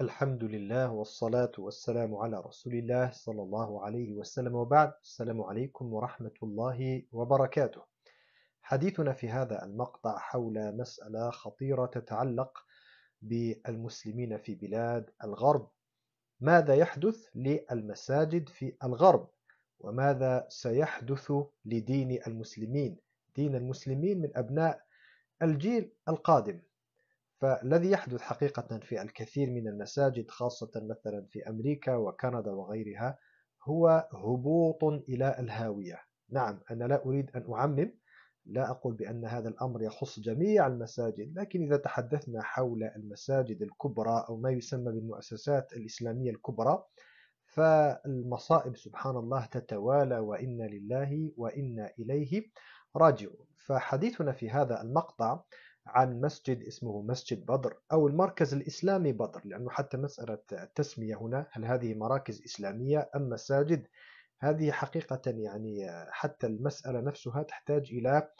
الحمد لله والصلاة والسلام على رسول الله صلى الله عليه وسلم وبعد السلام عليكم ورحمة الله وبركاته حديثنا في هذا المقطع حول مسألة خطيرة تتعلق بالمسلمين في بلاد الغرب ماذا يحدث للمساجد في الغرب وماذا سيحدث لدين المسلمين دين المسلمين من أبناء الجيل القادم فالذي يحدث حقيقة في الكثير من المساجد خاصة مثلا في أمريكا وكندا وغيرها هو هبوط إلى الهاوية نعم أنا لا أريد أن أعمم لا أقول بأن هذا الأمر يخص جميع المساجد لكن إذا تحدثنا حول المساجد الكبرى أو ما يسمى بالمؤسسات الإسلامية الكبرى فالمصائب سبحان الله تتوالى وإنا لله وإنا إليه راجعون فحديثنا في هذا المقطع عن مسجد اسمه مسجد بدر أو المركز الإسلامي بدر لأنه حتى مسألة التسمية هنا هل هذه مراكز إسلامية أم مساجد هذه حقيقة يعني حتى المسألة نفسها تحتاج إلى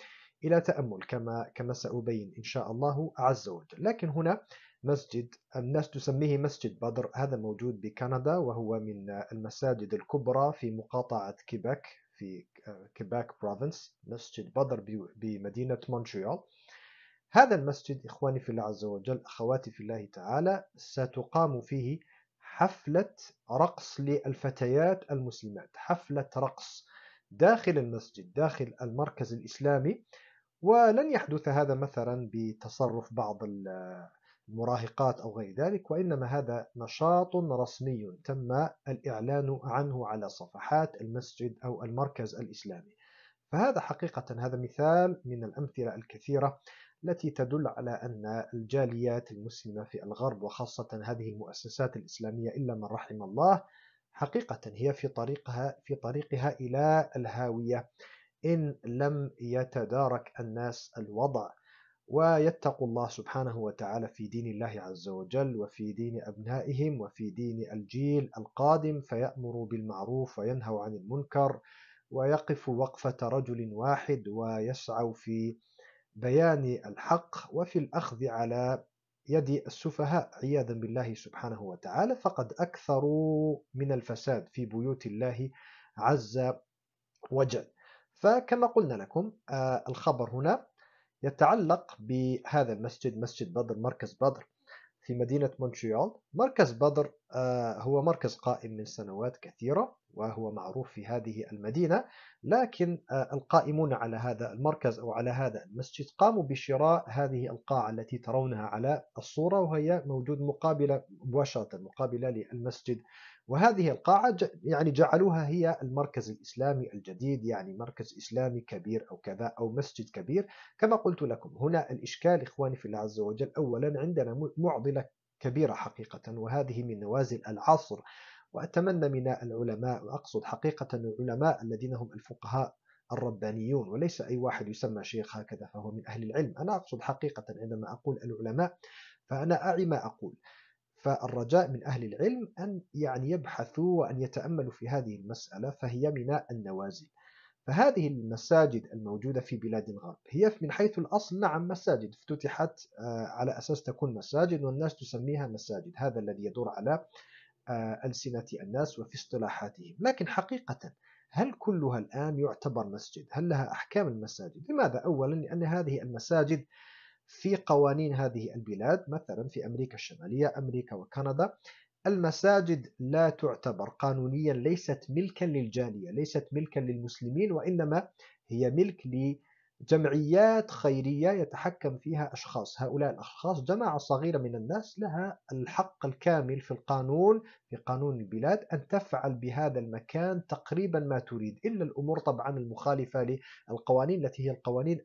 إلى تأمل كما كما سأبين إن شاء الله عز وجل لكن هنا مسجد الناس تسميه مسجد بدر هذا موجود بكندا وهو من المساجد الكبرى في مقاطعة كيبك في كيباك بروفنس مسجد بدر بمدينة مونتريال هذا المسجد إخواني في الله عز وجل أخواتي في الله تعالى ستقام فيه حفلة رقص للفتيات المسلمات حفلة رقص داخل المسجد داخل المركز الإسلامي ولن يحدث هذا مثلا بتصرف بعض المراهقات أو غير ذلك وإنما هذا نشاط رسمي تم الإعلان عنه على صفحات المسجد أو المركز الإسلامي فهذا حقيقة هذا مثال من الأمثلة الكثيرة التي تدل على أن الجاليات المسلمة في الغرب وخاصة هذه المؤسسات الإسلامية إلا من رحم الله حقيقة هي في طريقها في طريقها إلى الهاوية إن لم يتدارك الناس الوضع ويتقوا الله سبحانه وتعالى في دين الله عز وجل وفي دين أبنائهم وفي دين الجيل القادم فيأمر بالمعروف وينهى عن المنكر ويقف وقفة رجل واحد ويسعوا في بيان الحق وفي الأخذ على يد السفهاء عياذا بالله سبحانه وتعالى فقد أكثروا من الفساد في بيوت الله عز وجل فكما قلنا لكم آه، الخبر هنا يتعلق بهذا المسجد مسجد بدر مركز بدر في مدينة مونتريال مركز بدر آه، هو مركز قائم من سنوات كثيرة وهو معروف في هذه المدينة لكن آه، القائمون على هذا المركز أو على هذا المسجد قاموا بشراء هذه القاعة التي ترونها على الصورة وهي موجود مقابلة مباشرة مقابلة للمسجد وهذه القاعة يعني جعلوها هي المركز الإسلامي الجديد يعني مركز إسلامي كبير أو كذا أو مسجد كبير كما قلت لكم هنا الإشكال إخواني في الله عز وجل أولا عندنا معضلة كبيرة حقيقة وهذه من نوازل العصر وأتمنى من العلماء وأقصد حقيقة العلماء الذين هم الفقهاء الربانيون وليس أي واحد يسمى شيخ هكذا فهو من أهل العلم أنا أقصد حقيقة عندما أقول العلماء فأنا أعي ما أقول فالرجاء من أهل العلم أن يعني يبحثوا وأن يتأملوا في هذه المسألة فهي من النوازل فهذه المساجد الموجودة في بلاد الغرب هي من حيث الأصل نعم مساجد افتتحت آه، على أساس تكون مساجد والناس تسميها مساجد هذا الذي يدور على آه، ألسنة الناس وفي اصطلاحاتهم لكن حقيقة هل كلها الآن يعتبر مسجد؟ هل لها أحكام المساجد؟ لماذا؟ أولا لأن هذه المساجد في قوانين هذه البلاد مثلا في أمريكا الشمالية أمريكا وكندا المساجد لا تعتبر قانونيا ليست ملكا للجالية ليست ملكا للمسلمين وإنما هي ملك للمسلمين جمعيات خيرية يتحكم فيها أشخاص هؤلاء الأشخاص جماعة صغيرة من الناس لها الحق الكامل في القانون في قانون البلاد أن تفعل بهذا المكان تقريبا ما تريد إلا الأمور طبعا المخالفة للقوانين التي هي القوانين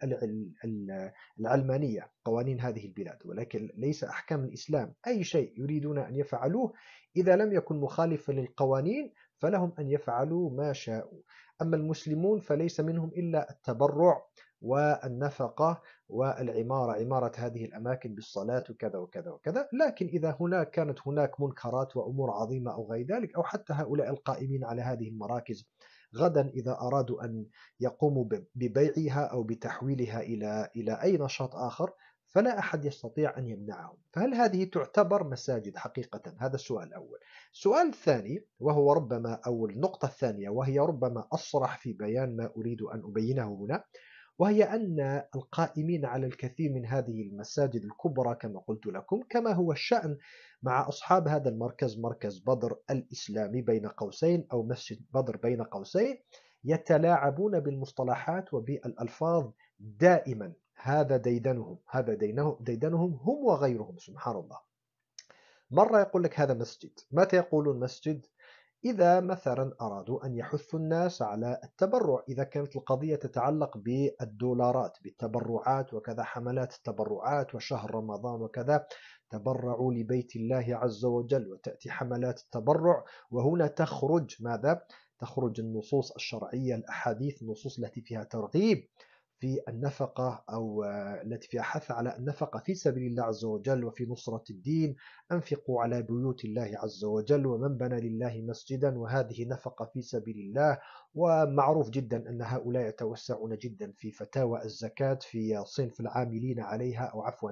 العلمانية قوانين هذه البلاد ولكن ليس أحكام الإسلام أي شيء يريدون أن يفعلوه إذا لم يكن مخالفا للقوانين فلهم أن يفعلوا ما شاءوا أما المسلمون فليس منهم إلا التبرع والنفقة والعمارة عمارة هذه الأماكن بالصلاة وكذا وكذا وكذا لكن إذا هناك كانت هناك منكرات وأمور عظيمة أو غير ذلك أو حتى هؤلاء القائمين على هذه المراكز غدا إذا أرادوا أن يقوموا ببيعها أو بتحويلها إلى إلى أي نشاط آخر فلا أحد يستطيع أن يمنعهم فهل هذه تعتبر مساجد حقيقة؟ هذا السؤال الأول السؤال الثاني وهو ربما أو النقطة الثانية وهي ربما أصرح في بيان ما أريد أن أبينه هنا وهي أن القائمين على الكثير من هذه المساجد الكبرى كما قلت لكم كما هو الشأن مع أصحاب هذا المركز مركز بدر الإسلامي بين قوسين أو مسجد بدر بين قوسين يتلاعبون بالمصطلحات وبالألفاظ دائما هذا ديدنهم هذا ديدنهم هم وغيرهم سبحان الله مرة يقول لك هذا مسجد متى يقولون مسجد إذا مثلا أرادوا أن يحثوا الناس على التبرع إذا كانت القضية تتعلق بالدولارات بالتبرعات وكذا حملات التبرعات وشهر رمضان وكذا تبرعوا لبيت الله عز وجل وتأتي حملات التبرع وهنا تخرج ماذا؟ تخرج النصوص الشرعية الأحاديث النصوص التي فيها ترغيب في النفقة أو آه، التي فيها حث على النفقة في سبيل الله عز وجل وفي نصرة الدين أنفقوا على بيوت الله عز وجل ومن بنى لله مسجدا وهذه نفقة في سبيل الله ومعروف جدا أن هؤلاء يتوسعون جدا في فتاوى الزكاة في صنف العاملين عليها أو عفوا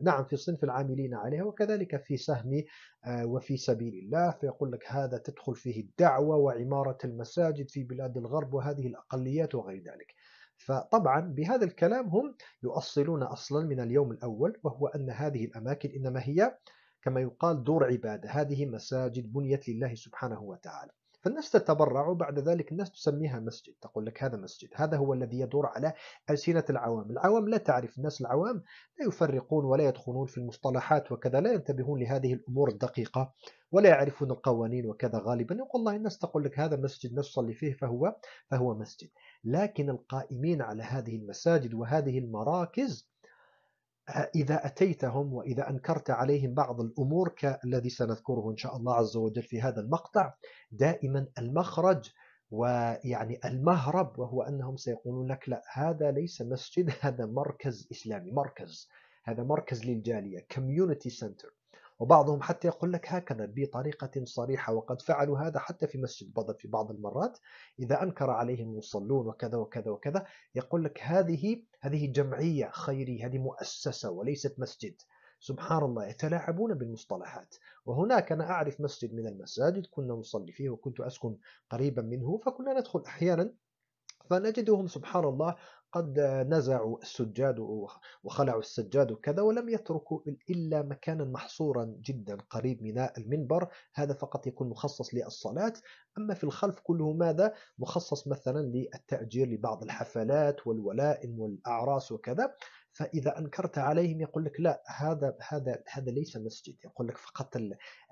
نعم في صنف العاملين عليها وكذلك في سهم آه، وفي سبيل الله فيقول لك هذا تدخل فيه الدعوة وعمارة المساجد في بلاد الغرب وهذه الأقليات وغير ذلك فطبعا بهذا الكلام هم يؤصلون أصلا من اليوم الأول وهو أن هذه الأماكن إنما هي كما يقال دور عبادة هذه مساجد بنيت لله سبحانه وتعالى فالناس تتبرع بعد ذلك الناس تسميها مسجد تقول لك هذا مسجد هذا هو الذي يدور على ألسنة العوام العوام لا تعرف الناس العوام لا يفرقون ولا يدخلون في المصطلحات وكذا لا ينتبهون لهذه الأمور الدقيقة ولا يعرفون القوانين وكذا غالبا يقول الله الناس تقول لك هذا مسجد نصلي فيه فهو فهو مسجد لكن القائمين على هذه المساجد وهذه المراكز آه، إذا أتيتهم وإذا أنكرت عليهم بعض الأمور كالذي سنذكره إن شاء الله عز وجل في هذا المقطع دائما المخرج ويعني المهرب وهو أنهم سيقولون لك لا هذا ليس مسجد هذا مركز إسلامي مركز هذا مركز للجالية community center وبعضهم حتى يقول لك هكذا بطريقة صريحة وقد فعلوا هذا حتى في مسجد بدر في بعض المرات إذا أنكر عليهم المصلون وكذا وكذا وكذا يقول لك هذه هذه جمعية خيرية هذه مؤسسة وليست مسجد سبحان الله يتلاعبون بالمصطلحات وهناك أنا أعرف مسجد من المساجد كنا نصلي فيه وكنت أسكن قريبا منه فكنا ندخل أحيانا فنجدهم سبحان الله قد نزعوا السجاد وخلعوا السجاد وكذا ولم يتركوا إلا مكانا محصورا جدا قريب من المنبر هذا فقط يكون مخصص للصلاة أما في الخلف كله ماذا مخصص مثلا للتأجير لبعض الحفلات والولائم والأعراس وكذا فاذا انكرت عليهم يقول لك لا هذا هذا هذا ليس مسجد يقول لك فقط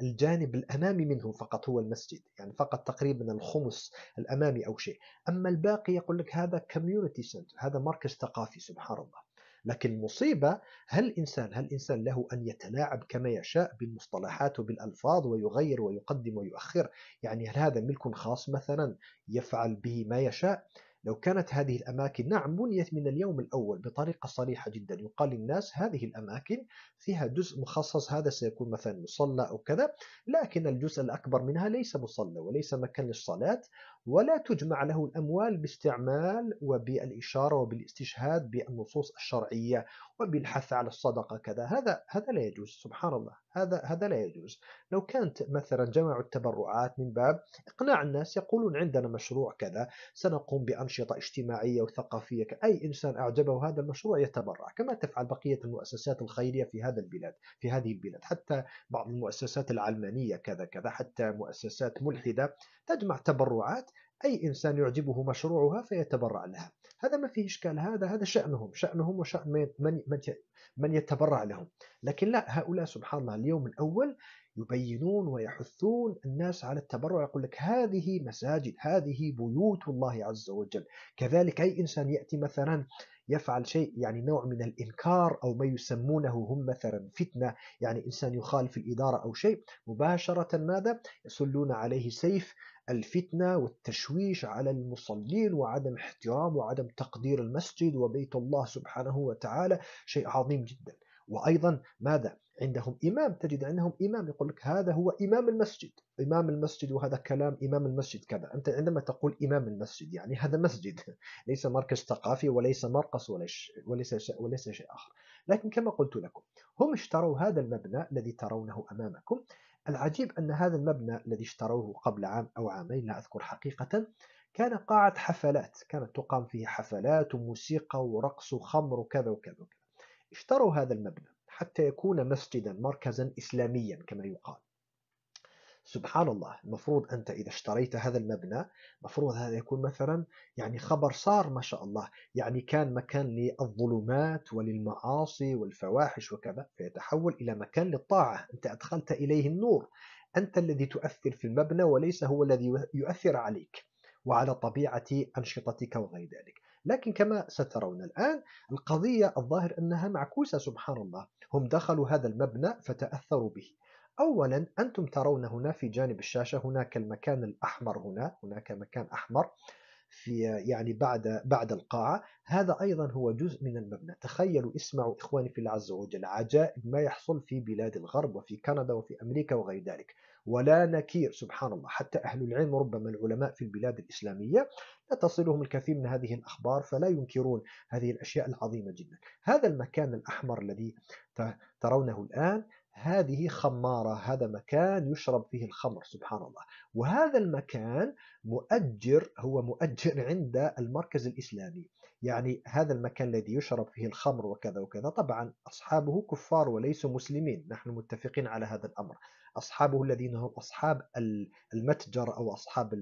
الجانب الامامي منه فقط هو المسجد يعني فقط تقريبا الخمس الامامي او شيء اما الباقي يقول لك هذا كوميونتي سنتر هذا مركز ثقافي سبحان الله لكن المصيبة هل الإنسان هل الإنسان له أن يتلاعب كما يشاء بالمصطلحات وبالألفاظ ويغير ويقدم ويؤخر يعني هل هذا ملك خاص مثلا يفعل به ما يشاء لو كانت هذه الأماكن نعم بنيت من اليوم الأول بطريقة صريحة جدا يقال للناس هذه الأماكن فيها جزء مخصص هذا سيكون مثلا مصلى أو كذا لكن الجزء الأكبر منها ليس مصلى وليس مكان للصلاة ولا تجمع له الأموال باستعمال وبالإشارة وبالاستشهاد بالنصوص الشرعية وبالحث على الصدقة كذا هذا هذا لا يجوز سبحان الله هذا هذا لا يجوز لو كانت مثلا جمعوا التبرعات من باب إقناع الناس يقولون عندنا مشروع كذا سنقوم بأنشطة اجتماعية وثقافية أي إنسان أعجبه هذا المشروع يتبرع كما تفعل بقية المؤسسات الخيرية في هذا البلاد في هذه البلاد حتى بعض المؤسسات العلمانية كذا كذا حتى مؤسسات ملحدة تجمع تبرعات أي إنسان يعجبه مشروعها فيتبرع لها هذا ما فيه إشكال هذا هذا شأنهم شأنهم وشأن من, من, من يتبرع لهم لكن لا هؤلاء سبحان الله اليوم الأول يبينون ويحثون الناس على التبرع يقول لك هذه مساجد هذه بيوت الله عز وجل كذلك أي إنسان يأتي مثلا يفعل شيء يعني نوع من الإنكار أو ما يسمونه هم مثلا فتنة يعني إنسان يخالف الإدارة أو شيء مباشرة ماذا يسلون عليه سيف الفتنة والتشويش على المصلين وعدم احترام وعدم تقدير المسجد وبيت الله سبحانه وتعالى شيء عظيم جدا وأيضا ماذا عندهم إمام تجد عندهم إمام يقول لك هذا هو إمام المسجد إمام المسجد وهذا كلام إمام المسجد كذا أنت عندما تقول إمام المسجد يعني هذا مسجد ليس مركز ثقافي وليس مرقص وليس, وليس, شيء وليس شيء آخر لكن كما قلت لكم هم اشتروا هذا المبنى الذي ترونه أمامكم العجيب أن هذا المبنى الذي اشتروه قبل عام أو عامين لا أذكر حقيقة كان قاعة حفلات كانت تقام فيه حفلات وموسيقى ورقص وخمر وكذا وكذا وكذا اشتروا هذا المبنى حتى يكون مسجدا مركزا إسلاميا كما يقال سبحان الله المفروض أنت إذا اشتريت هذا المبنى مفروض هذا يكون مثلا يعني خبر صار ما شاء الله يعني كان مكان للظلمات وللمعاصي والفواحش وكذا فيتحول إلى مكان للطاعة أنت أدخلت إليه النور أنت الذي تؤثر في المبنى وليس هو الذي يؤثر عليك وعلى طبيعة أنشطتك وغير ذلك لكن كما سترون الآن القضية الظاهر أنها معكوسة سبحان الله هم دخلوا هذا المبنى فتأثروا به أولا أنتم ترون هنا في جانب الشاشة هناك المكان الأحمر هنا هناك مكان أحمر في يعني بعد بعد القاعة هذا أيضا هو جزء من المبنى تخيلوا اسمعوا إخواني في الله عز وجل عجائب ما يحصل في بلاد الغرب وفي كندا وفي أمريكا وغير ذلك ولا نكير سبحان الله حتى أهل العلم ربما العلماء في البلاد الإسلامية لا تصلهم الكثير من هذه الأخبار فلا ينكرون هذه الأشياء العظيمة جدا هذا المكان الأحمر الذي ترونه الآن هذه خمارة هذا مكان يشرب فيه الخمر سبحان الله وهذا المكان مؤجر هو مؤجر عند المركز الإسلامي يعني هذا المكان الذي يشرب فيه الخمر وكذا وكذا طبعا أصحابه كفار وليسوا مسلمين نحن متفقين على هذا الأمر أصحابه الذين هم أصحاب المتجر أو أصحاب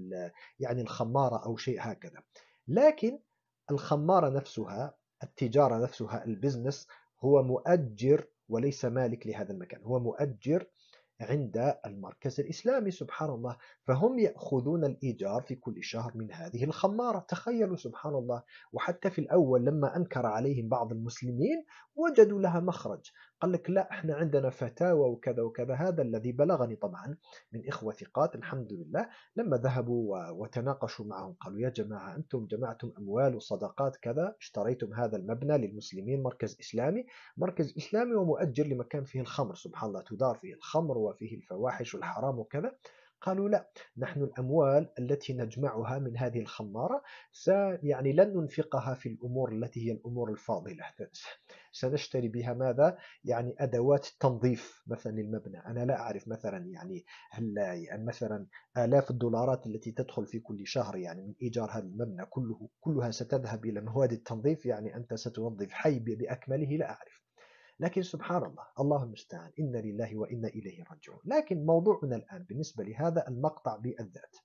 يعني الخمارة أو شيء هكذا لكن الخمارة نفسها التجارة نفسها البزنس هو مؤجر وليس مالك لهذا المكان هو مؤجر عند المركز الإسلامي سبحان الله فهم يأخذون الإيجار في كل شهر من هذه الخمارة تخيلوا سبحان الله وحتى في الأول لما أنكر عليهم بعض المسلمين وجدوا لها مخرج قال لك لا احنا عندنا فتاوى وكذا وكذا هذا الذي بلغني طبعا من إخوة ثقات الحمد لله لما ذهبوا وتناقشوا معهم قالوا يا جماعة أنتم جمعتم أموال وصدقات كذا اشتريتم هذا المبنى للمسلمين مركز إسلامي مركز إسلامي ومؤجر لمكان فيه الخمر سبحان الله تدار فيه الخمر وفيه الفواحش والحرام وكذا قالوا لا نحن الأموال التي نجمعها من هذه الخمارة يعني لن ننفقها في الأمور التي هي الأمور الفاضلة سنشتري بها ماذا يعني أدوات تنظيف مثلا للمبنى أنا لا أعرف مثلا يعني هل يعني مثلا آلاف الدولارات التي تدخل في كل شهر يعني من إيجار هذا المبنى كله كلها ستذهب إلى مواد التنظيف يعني أنت ستنظف حي بأكمله لا أعرف لكن سبحان الله الله المستعان إنا لله وإنا إليه راجعون لكن موضوعنا الآن بالنسبة لهذا المقطع بالذات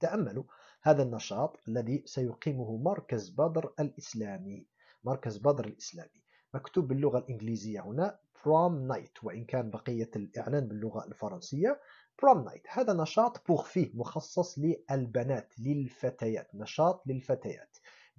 تأملوا هذا النشاط الذي سيقيمه مركز بدر الإسلامي مركز بدر الإسلامي مكتوب باللغة الإنجليزية هنا prom night وإن كان بقية الإعلان باللغة الفرنسية prom night هذا نشاط بوغ فيه مخصص للبنات للفتيات نشاط للفتيات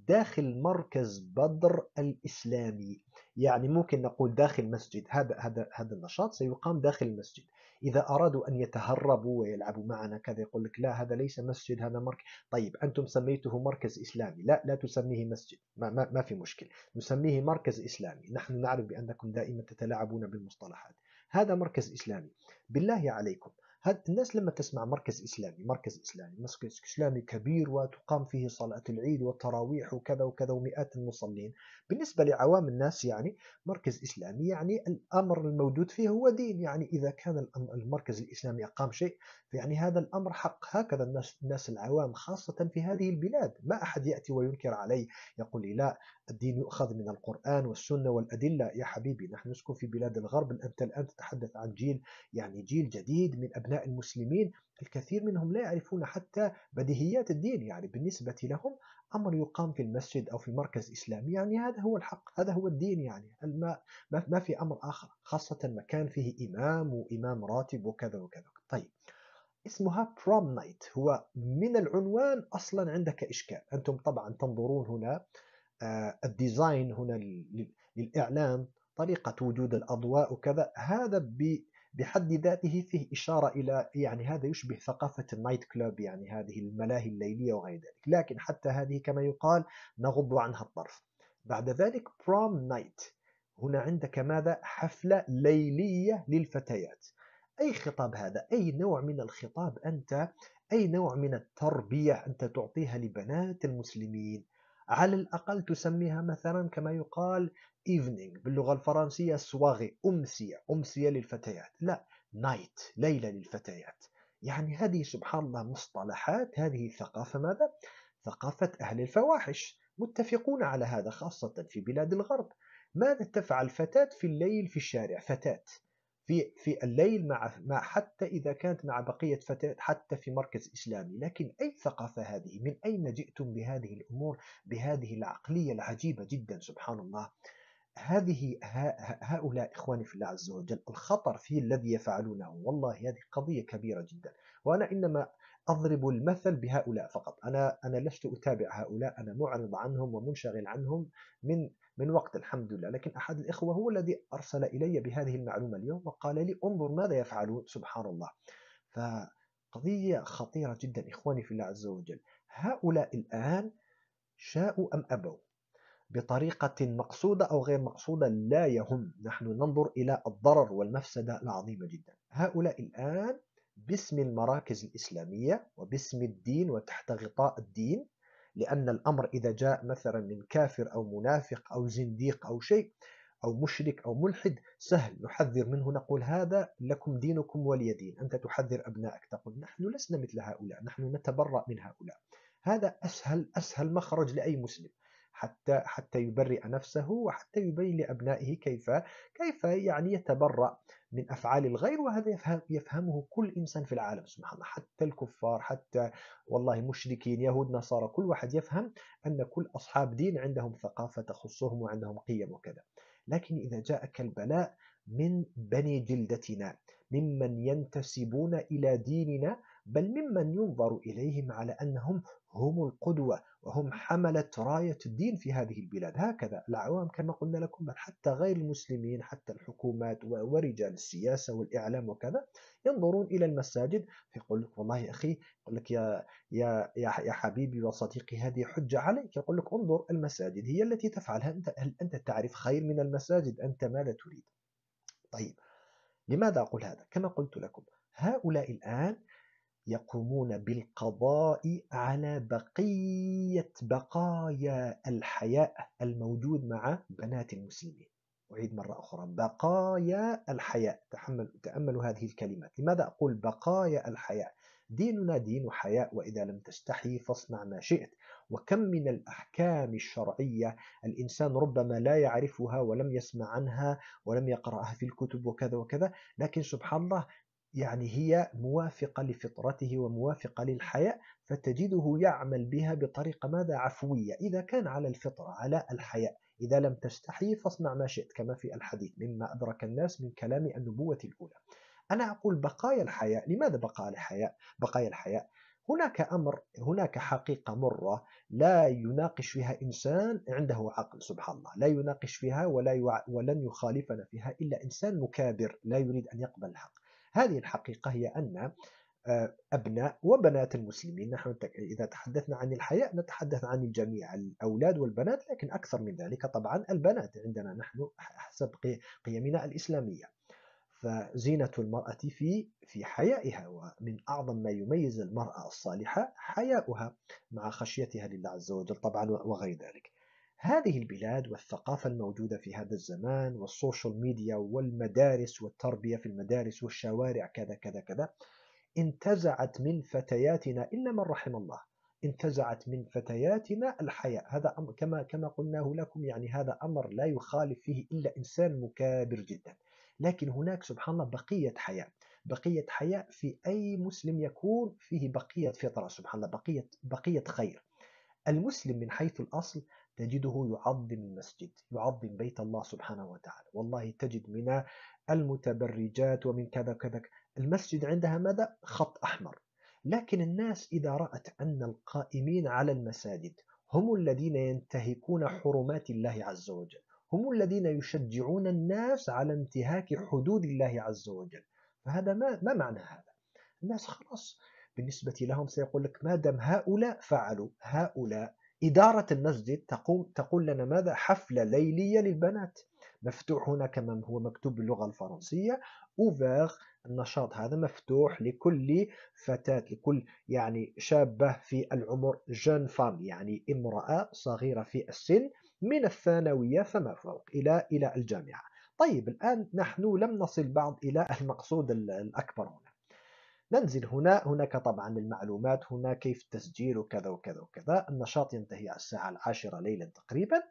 داخل مركز بدر الإسلامي يعني ممكن نقول داخل مسجد هذا هذا هذا النشاط سيقام داخل المسجد إذا أرادوا أن يتهربوا ويلعبوا معنا كذا يقول لك لا هذا ليس مسجد هذا مركز طيب أنتم سميته مركز إسلامي لا لا تسميه مسجد ما, ما, ما في مشكل نسميه مركز إسلامي نحن نعرف بأنكم دائما تتلاعبون بالمصطلحات هذا مركز إسلامي بالله عليكم هاد الناس لما تسمع مركز إسلامي مركز إسلامي مركز إسلامي كبير وتقام فيه صلاة العيد والتراويح وكذا وكذا ومئات المصلين بالنسبة لعوام الناس يعني مركز إسلامي يعني الأمر الموجود فيه هو دين يعني إذا كان المركز الإسلامي أقام شيء فيعني هذا الأمر حق هكذا الناس, الناس العوام خاصة في هذه البلاد ما أحد يأتي وينكر علي يقول لي لا الدين يؤخذ من القرآن والسنة والأدلة يا حبيبي نحن نسكن في بلاد الغرب أنت الآن تتحدث عن جيل يعني جيل جديد من أبناء المسلمين الكثير منهم لا يعرفون حتى بديهيات الدين يعني بالنسبة لهم أمر يقام في المسجد أو في مركز إسلامي يعني هذا هو الحق هذا هو الدين يعني ما, ما في أمر آخر خاصة مكان فيه إمام وإمام راتب وكذا وكذا طيب اسمها بروم نايت هو من العنوان أصلا عندك إشكال أنتم طبعا تنظرون هنا آه، الديزاين هنا للإعلام طريقة وجود الأضواء وكذا هذا بحد ذاته فيه إشارة إلى يعني هذا يشبه ثقافة النايت كلوب يعني هذه الملاهي الليلية وغير ذلك لكن حتى هذه كما يقال نغض عنها الطرف بعد ذلك بروم نايت هنا عندك ماذا حفلة ليلية للفتيات أي خطاب هذا أي نوع من الخطاب أنت أي نوع من التربية أنت تعطيها لبنات المسلمين على الأقل تسميها مثلا كما يقال evening باللغة الفرنسية سواغي أمسية أمسية للفتيات لا نايت ليلة للفتيات يعني هذه سبحان الله مصطلحات هذه الثقافة ماذا؟ ثقافة أهل الفواحش متفقون على هذا خاصة في بلاد الغرب ماذا تفعل فتاة في الليل في الشارع فتاة في في الليل مع مع حتى اذا كانت مع بقيه فتيات حتى في مركز اسلامي، لكن اي ثقافه هذه؟ من اين جئتم بهذه الامور؟ بهذه العقليه العجيبه جدا سبحان الله. هذه هؤلاء اخواني في الله عز وجل الخطر في الذي يفعلونه، والله هذه قضيه كبيره جدا، وانا انما اضرب المثل بهؤلاء فقط، انا انا لست اتابع هؤلاء، انا معرض عنهم ومنشغل عنهم من من وقت الحمد لله لكن أحد الإخوة هو الذي أرسل إلي بهذه المعلومة اليوم وقال لي انظر ماذا يفعلون سبحان الله فقضية خطيرة جدا إخواني في الله عز وجل هؤلاء الآن شاءوا أم أبوا بطريقة مقصودة أو غير مقصودة لا يهم نحن ننظر إلى الضرر والمفسدة العظيمة جدا هؤلاء الآن باسم المراكز الإسلامية وباسم الدين وتحت غطاء الدين لأن الأمر إذا جاء مثلا من كافر أو منافق أو زنديق أو شيء أو مشرك أو ملحد سهل نحذر منه نقول هذا لكم دينكم ولي دين أنت تحذر أبنائك تقول نحن لسنا مثل هؤلاء نحن نتبرأ من هؤلاء هذا أسهل أسهل مخرج لأي مسلم حتى حتى يبرئ نفسه وحتى يبين لأبنائه كيف كيف يعني يتبرأ من أفعال الغير وهذا يفهم يفهمه كل إنسان في العالم سبحان الله حتى الكفار حتى والله مشركين يهود نصارى كل واحد يفهم أن كل أصحاب دين عندهم ثقافة تخصهم وعندهم قيم وكذا لكن إذا جاءك البلاء من بني جلدتنا ممن ينتسبون إلى ديننا بل ممن ينظر إليهم على أنهم هم القدوة وهم حملة راية الدين في هذه البلاد هكذا العوام كما قلنا لكم بل حتى غير المسلمين حتى الحكومات ورجال السياسة والإعلام وكذا ينظرون إلى المساجد فيقول لك والله يا أخي يقول لك يا, يا, يا حبيبي وصديقي هذه حجة عليك يقول لك انظر المساجد هي التي تفعلها أنت هل أنت تعرف خير من المساجد أنت ماذا تريد طيب لماذا أقول هذا كما قلت لكم هؤلاء الآن يقومون بالقضاء على بقية بقايا الحياء الموجود مع بنات المسلمين أعيد مرة أخرى بقايا الحياء تحمل تأملوا هذه الكلمات لماذا أقول بقايا الحياء ديننا دين حياء وإذا لم تستحي فاصنع ما شئت وكم من الأحكام الشرعية الإنسان ربما لا يعرفها ولم يسمع عنها ولم يقرأها في الكتب وكذا وكذا لكن سبحان الله يعني هي موافقة لفطرته وموافقة للحياة فتجده يعمل بها بطريقة ماذا عفوية إذا كان على الفطرة على الحياء إذا لم تستحي فاصنع ما شئت كما في الحديث مما أدرك الناس من كلام النبوة الأولى أنا أقول بقايا الحياء لماذا بقى الحياء بقايا الحياء هناك أمر هناك حقيقة مرة لا يناقش فيها إنسان عنده عقل سبحان الله لا يناقش فيها ولا يع... ولن يخالفنا فيها إلا إنسان مكابر لا يريد أن يقبل الحق هذه الحقيقة هي أن آه، أبناء وبنات المسلمين نحن إذا تحدثنا عن الحياء نتحدث عن الجميع الأولاد والبنات لكن أكثر من ذلك طبعا البنات عندنا نحن حسب قيمنا الإسلامية فزينة المرأة في في حيائها ومن أعظم ما يميز المرأة الصالحة حياؤها مع خشيتها لله عز وجل طبعا وغير ذلك هذه البلاد والثقافة الموجودة في هذا الزمان والسوشيال ميديا والمدارس والتربية في المدارس والشوارع كذا كذا كذا انتزعت من فتياتنا إلا من رحم الله انتزعت من فتياتنا الحياء هذا أمر كما كما قلناه لكم يعني هذا أمر لا يخالف فيه إلا إنسان مكابر جدا لكن هناك سبحان الله بقية حياء بقية حياء في أي مسلم يكون فيه بقية فطرة سبحان الله بقية بقية خير المسلم من حيث الأصل تجده يعظم المسجد يعظم بيت الله سبحانه وتعالى والله تجد من المتبرجات ومن كذا كذا المسجد عندها ماذا خط أحمر لكن الناس إذا رأت أن القائمين على المساجد هم الذين ينتهكون حرمات الله عز وجل هم الذين يشجعون الناس على انتهاك حدود الله عز وجل فهذا ما, ما معنى هذا الناس خلاص بالنسبة لهم سيقول لك ما دام هؤلاء فعلوا هؤلاء إدارة المسجد تقوم تقول لنا ماذا حفلة ليلية للبنات مفتوح هنا كما هو مكتوب باللغة الفرنسية أوفير النشاط هذا مفتوح لكل فتاة لكل يعني شابة في العمر جون فام يعني امرأة صغيرة في السن من الثانوية فما فوق إلى إلى الجامعة طيب الآن نحن لم نصل بعد إلى المقصود الأكبر هنا ننزل هنا هناك طبعا المعلومات هنا كيف التسجيل وكذا وكذا وكذا النشاط ينتهي على الساعة العاشرة ليلا تقريبا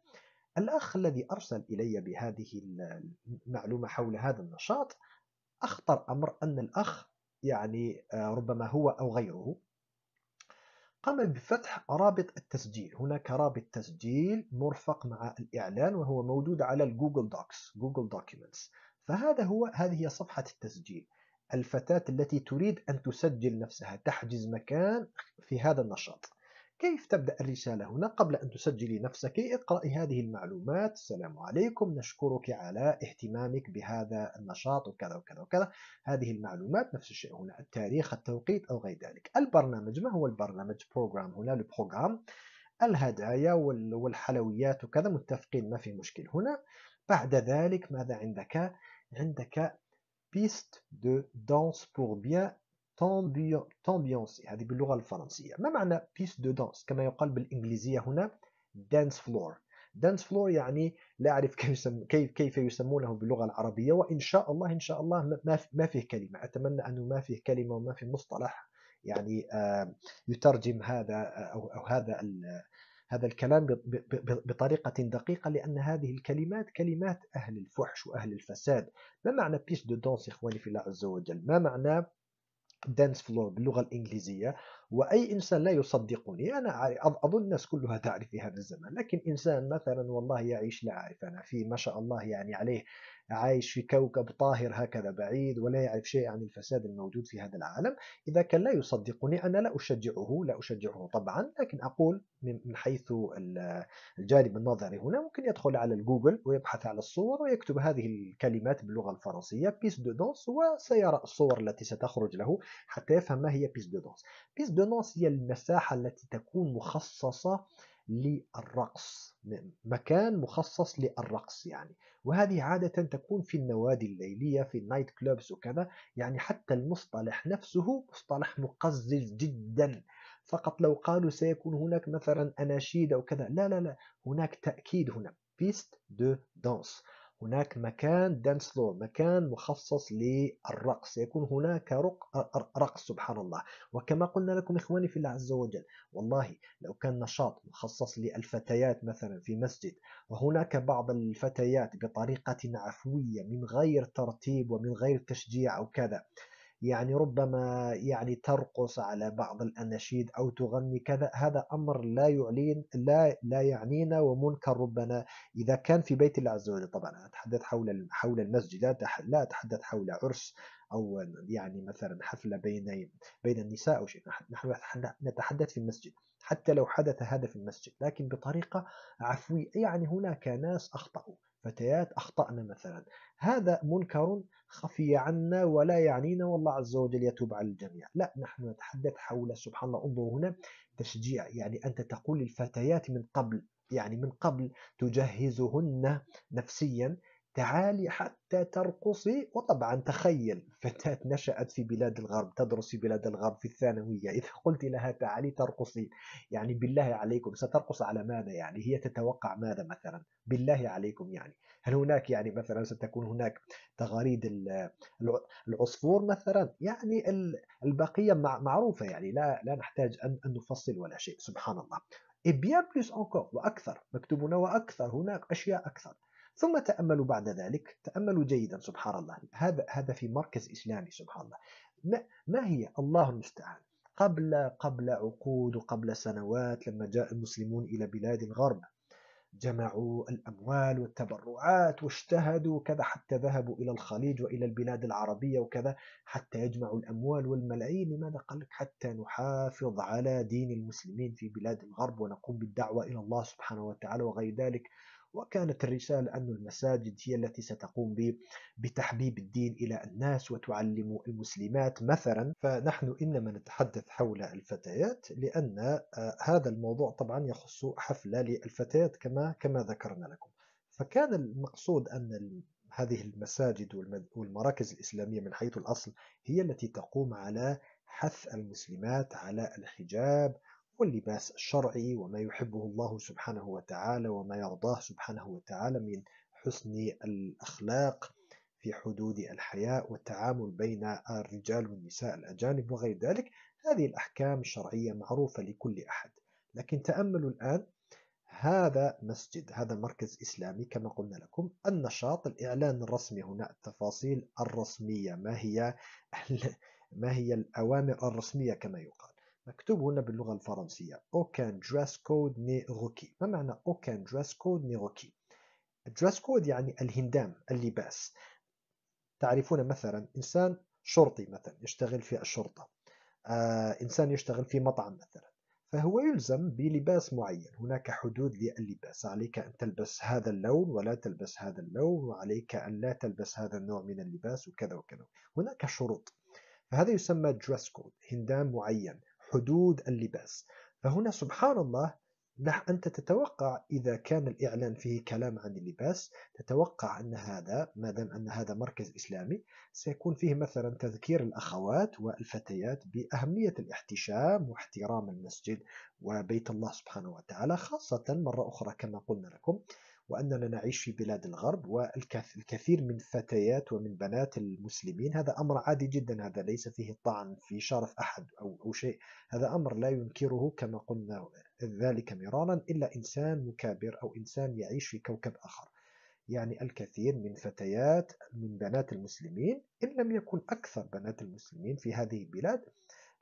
الأخ الذي أرسل إلي بهذه المعلومة حول هذا النشاط أخطر أمر أن الأخ يعني آه، ربما هو أو غيره قام بفتح رابط التسجيل هناك رابط تسجيل مرفق مع الإعلان وهو موجود على الجوجل دوكس جوجل دوكيمنتس فهذا هو هذه هي صفحة التسجيل الفتاة التي تريد أن تسجل نفسها تحجز مكان في هذا النشاط كيف تبدأ الرسالة هنا قبل أن تسجلي نفسك اقرأي هذه المعلومات السلام عليكم نشكرك على اهتمامك بهذا النشاط وكذا وكذا وكذا هذه المعلومات نفس الشيء هنا التاريخ التوقيت أو غير ذلك البرنامج ما هو البرنامج بروجرام هنا البروجرام الهدايا والحلويات وكذا متفقين ما في مشكل هنا بعد ذلك ماذا عندك عندك بيست دو دانس بور بيان تامبيونسي هذه باللغة الفرنسية ما معنى بيست دو دانس كما يقال بالإنجليزية هنا دانس فلور دانس فلور يعني لا أعرف كيف كيف يسمونه باللغة العربية وإن شاء الله إن شاء الله ما فيه كلمة أتمنى أنه ما فيه كلمة وما فيه مصطلح يعني آه، يترجم هذا آه، أو هذا هذا الكلام بطريقة دقيقة لأن هذه الكلمات كلمات أهل الفحش وأهل الفساد ما معنى بيس دو دانس إخواني في الله عز وجل ما معنى دانس فلور باللغة الإنجليزية واي انسان لا يصدقني انا اظن الناس كلها تعرف في هذا الزمان لكن انسان مثلا والله يعيش لا اعرف انا في ما شاء الله يعني عليه عايش في كوكب طاهر هكذا بعيد ولا يعرف شيء عن الفساد الموجود في هذا العالم اذا كان لا يصدقني انا لا اشجعه لا اشجعه طبعا لكن اقول من حيث الجانب النظري هنا ممكن يدخل على الجوجل ويبحث على الصور ويكتب هذه الكلمات باللغه الفرنسيه بيس دو دونس وسيرى الصور التي ستخرج له حتى يفهم ما هي بيس دو دونس بيس دو لوكسيدونانس هي المساحة التي تكون مخصصة للرقص مكان مخصص للرقص يعني وهذه عادة تكون في النوادي الليلية في النايت كلوبس وكذا يعني حتى المصطلح نفسه مصطلح مقزز جدا فقط لو قالوا سيكون هناك مثلا أناشيد أو كذا لا لا لا هناك تأكيد هنا بيست دو دانس هناك مكان دانس فلور مكان مخصص للرقص يكون هناك رقص سبحان الله وكما قلنا لكم إخواني في الله عز وجل والله لو كان نشاط مخصص للفتيات مثلا في مسجد وهناك بعض الفتيات بطريقة عفوية من غير ترتيب ومن غير تشجيع أو كذا يعني ربما يعني ترقص على بعض الأناشيد أو تغني كذا هذا أمر لا يعلين لا لا يعنينا ومنكر ربنا إذا كان في بيت الله عز وجل طبعا أتحدث حول حول المسجد لا أتحدث حول عرس أو يعني مثلا حفلة بين بين النساء أو شيء نحن نتحدث في المسجد حتى لو حدث هذا في المسجد لكن بطريقة عفوية يعني هناك ناس أخطأوا فتيات أخطأنا مثلا هذا منكر خفي عنا ولا يعنينا والله عز وجل يتوب على الجميع لا نحن نتحدث حول سبحان الله انظروا هنا تشجيع يعني أنت تقول للفتيات من قبل يعني من قبل تجهزهن نفسيا تعالي حتى ترقصي وطبعا تخيل فتاة نشأت في بلاد الغرب تدرس في بلاد الغرب في الثانوية إذا قلت لها تعالي ترقصي يعني بالله عليكم سترقص على ماذا يعني هي تتوقع ماذا مثلا بالله عليكم يعني هل هناك يعني مثلا ستكون هناك تغاريد العصفور مثلا يعني البقية معروفة يعني لا لا نحتاج أن نفصل ولا شيء سبحان الله et bien plus encore وأكثر مكتوب هنا وأكثر هناك أشياء أكثر ثم تأملوا بعد ذلك تأملوا جيدا سبحان الله هذا هذا في مركز إسلامي سبحان الله ما, ما هي الله المستعان قبل قبل عقود وقبل سنوات لما جاء المسلمون إلى بلاد الغرب جمعوا الأموال والتبرعات واجتهدوا كذا حتى ذهبوا إلى الخليج وإلى البلاد العربية وكذا حتى يجمعوا الأموال والملايين لماذا قال لك حتى نحافظ على دين المسلمين في بلاد الغرب ونقوم بالدعوة إلى الله سبحانه وتعالى وغير ذلك وكانت الرسالة أن المساجد هي التي ستقوم بتحبيب الدين إلى الناس وتعلم المسلمات مثلا فنحن إنما نتحدث حول الفتيات لأن آه، هذا الموضوع طبعا يخص حفلة للفتيات كما كما ذكرنا لكم فكان المقصود أن هذه المساجد والمراكز الإسلامية من حيث الأصل هي التي تقوم على حث المسلمات على الحجاب واللباس الشرعي وما يحبه الله سبحانه وتعالى وما يرضاه سبحانه وتعالى من حسن الأخلاق في حدود الحياء والتعامل بين الرجال والنساء الأجانب وغير ذلك هذه الأحكام الشرعية معروفة لكل أحد لكن تأملوا الآن هذا مسجد هذا مركز إسلامي كما قلنا لكم النشاط الإعلان الرسمي هنا التفاصيل الرسمية ما هي ما هي الأوامر الرسمية كما يقال مكتوب هنا باللغة الفرنسية أوكان دراس كود ني روكي ما معنى أوكان دراس كود ني روكي الدريس كود يعني الهندام اللباس تعرفون مثلا إنسان شرطي مثلا يشتغل في الشرطة آه إنسان يشتغل في مطعم مثلا فهو يلزم بلباس معين هناك حدود للباس عليك أن تلبس هذا اللون ولا تلبس هذا اللون وعليك أن لا تلبس هذا النوع من اللباس وكذا وكذا هناك شروط فهذا يسمى دريس كود هندام معين حدود اللباس فهنا سبحان الله لح أنت تتوقع إذا كان الإعلان فيه كلام عن اللباس تتوقع أن هذا ما دام أن هذا مركز إسلامي سيكون فيه مثلا تذكير الأخوات والفتيات بأهمية الاحتشام واحترام المسجد وبيت الله سبحانه وتعالى خاصة مرة أخرى كما قلنا لكم وأننا نعيش في بلاد الغرب والكثير من فتيات ومن بنات المسلمين هذا أمر عادي جدا هذا ليس فيه طعن في شرف أحد أو, أو شيء هذا أمر لا ينكره كما قلنا ذلك مرارا إلا إنسان مكابر أو إنسان يعيش في كوكب آخر يعني الكثير من فتيات من بنات المسلمين إن لم يكن أكثر بنات المسلمين في هذه البلاد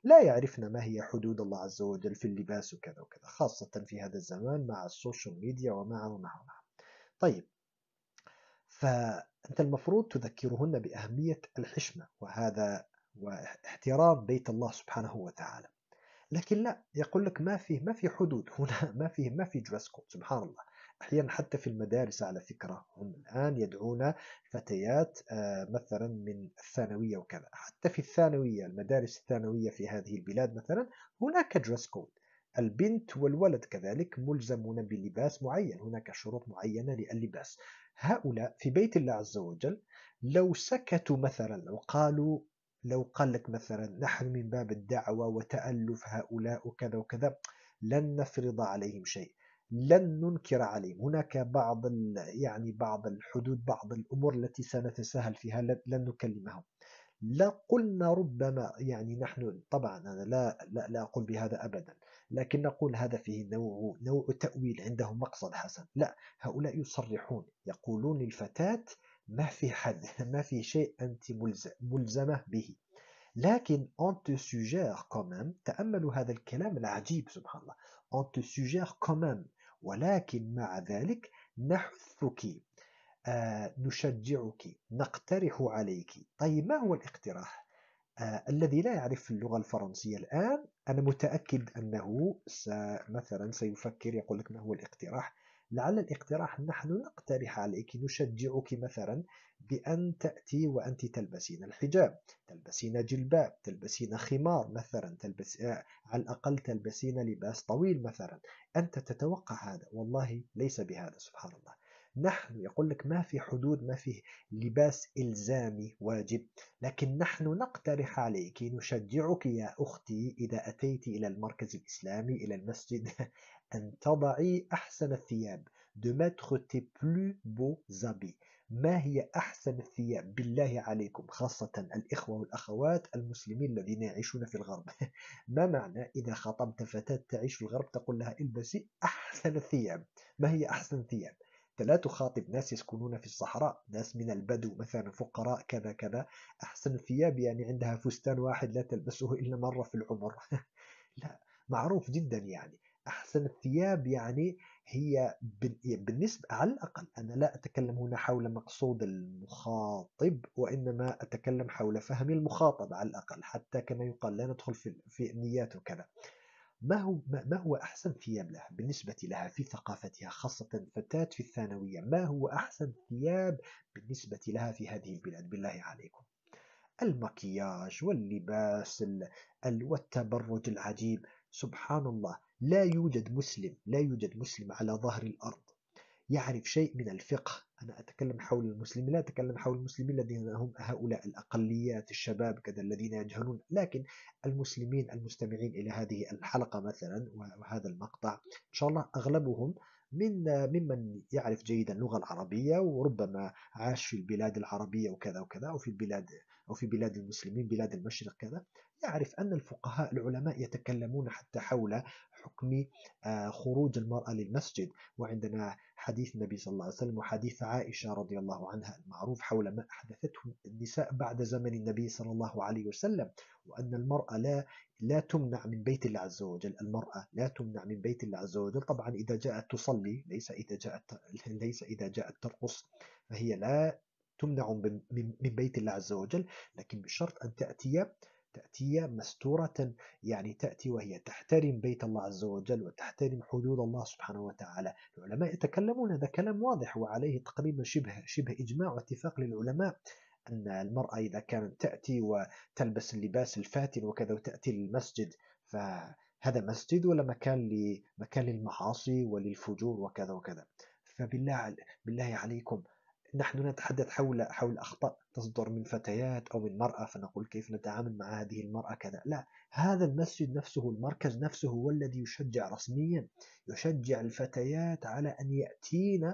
لا يعرفن ما هي حدود الله عز وجل في اللباس وكذا وكذا خاصة في هذا الزمان مع السوشيال ميديا ومع ومع ومع طيب فأنت المفروض تذكرهن بأهمية الحشمة وهذا واحترام بيت الله سبحانه وتعالى لكن لا يقول لك ما فيه ما في حدود هنا ما فيه ما في دريس كود سبحان الله احيانا حتى في المدارس على فكره هم الان يدعون فتيات آه، مثلا من الثانويه وكذا حتى في الثانويه المدارس الثانويه في هذه البلاد مثلا هناك دريس كود البنت والولد كذلك ملزمون بلباس معين هناك شروط معينة للباس هؤلاء في بيت الله عز وجل لو سكتوا مثلا لو قالوا لو قال لك مثلا نحن من باب الدعوة وتألف هؤلاء وكذا وكذا لن نفرض عليهم شيء لن ننكر عليهم هناك بعض يعني بعض الحدود بعض الأمور التي سنتساهل فيها لن نكلمهم لا قلنا ربما يعني نحن طبعا أنا لا, لا, لا أقول بهذا أبدا لكن نقول هذا فيه نوع, نوع تأويل عنده مقصد حسن لا هؤلاء يصرحون يقولون للفتاة ما في حد ما في شيء أنت ملزمة به لكن on te suggère quand même تأملوا هذا الكلام العجيب سبحان الله on te suggère quand même ولكن مع ذلك نحثك آه نشجعك نقترح عليك طيب ما هو الاقتراح آه الذي لا يعرف اللغة الفرنسية الآن أنا متأكد أنه مثلا سيفكر يقول لك ما هو الاقتراح لعل الاقتراح نحن نقترح عليك نشجعك مثلا بأن تأتي وأنت تلبسين الحجاب تلبسين جلباب تلبسين خمار مثلا تلبس آه، على الأقل تلبسين لباس طويل مثلا أنت تتوقع هذا والله ليس بهذا سبحان الله نحن يقول لك ما في حدود ما في لباس إلزامي واجب لكن نحن نقترح عليك نشجعك يا أختي إذا أتيت إلى المركز الإسلامي إلى المسجد أن تضعي أحسن الثياب de mettre tes plus beaux habits ما هي أحسن الثياب بالله عليكم خاصة الإخوة والأخوات المسلمين الذين يعيشون في الغرب ما معنى إذا خطبت فتاة تعيش في الغرب تقول لها البسي أحسن الثياب ما هي أحسن الثياب لا تخاطب ناس يسكنون في الصحراء ناس من البدو مثلا فقراء كذا كذا أحسن الثياب يعني عندها فستان واحد لا تلبسه إلا مرة في العمر لا معروف جدا يعني أحسن الثياب يعني هي بالنسبة على الأقل أنا لا أتكلم هنا حول مقصود المخاطب وإنما أتكلم حول فهم المخاطب على الأقل حتى كما يقال لا ندخل في, في النيات وكذا ما هو ما هو أحسن ثياب لها بالنسبة لها في ثقافتها خاصة فتاة في الثانوية ما هو أحسن ثياب بالنسبة لها في هذه البلاد بالله عليكم المكياج واللباس والتبرج العجيب سبحان الله لا يوجد مسلم لا يوجد مسلم على ظهر الأرض يعرف شيء من الفقه أنا أتكلم حول المسلمين لا أتكلم حول المسلمين الذين هم هؤلاء الأقليات الشباب كذا الذين يجهلون لكن المسلمين المستمعين إلى هذه الحلقة مثلا وهذا المقطع إن شاء الله أغلبهم من ممن يعرف جيدا اللغة العربية وربما عاش في البلاد العربية وكذا وكذا أو في البلاد أو في بلاد المسلمين بلاد المشرق كذا يعرف أن الفقهاء العلماء يتكلمون حتى حول حكم آه، خروج المرأة للمسجد وعندنا حديث النبي صلى الله عليه وسلم وحديث عائشة رضي الله عنها المعروف حول ما أحدثته النساء بعد زمن النبي صلى الله عليه وسلم وأن المرأة لا لا تمنع من بيت الله عز وجل المرأة لا تمنع من بيت الله عز وجل طبعا إذا جاءت تصلي ليس إذا جاءت ليس إذا جاءت ترقص فهي لا تمنع من بيت الله عز وجل لكن بشرط أن تأتي تأتي مستورة يعني تأتي وهي تحترم بيت الله عز وجل وتحترم حدود الله سبحانه وتعالى العلماء يتكلمون هذا كلام واضح وعليه تقريبا شبه, شبه إجماع واتفاق للعلماء أن المرأة إذا كانت تأتي وتلبس اللباس الفاتن وكذا وتأتي للمسجد فهذا مسجد ولا مكان لمكان للمعاصي وللفجور وكذا وكذا فبالله بالله عليكم نحن نتحدث حول حول أخطاء تصدر من فتيات أو من مرأة فنقول كيف نتعامل مع هذه المرأة كذا لا هذا المسجد نفسه المركز نفسه هو الذي يشجع رسميا يشجع الفتيات على أن يأتين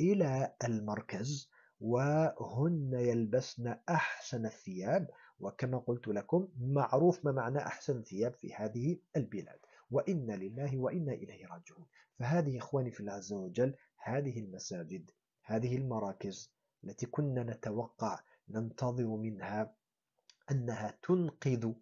إلى المركز وهن يلبسن أحسن الثياب وكما قلت لكم معروف ما معنى أحسن الثياب في هذه البلاد وإنا لله وإنا إليه راجعون فهذه إخواني في الله عز وجل هذه المساجد هذه المراكز التي كنا نتوقع ننتظر منها أنها تنقذ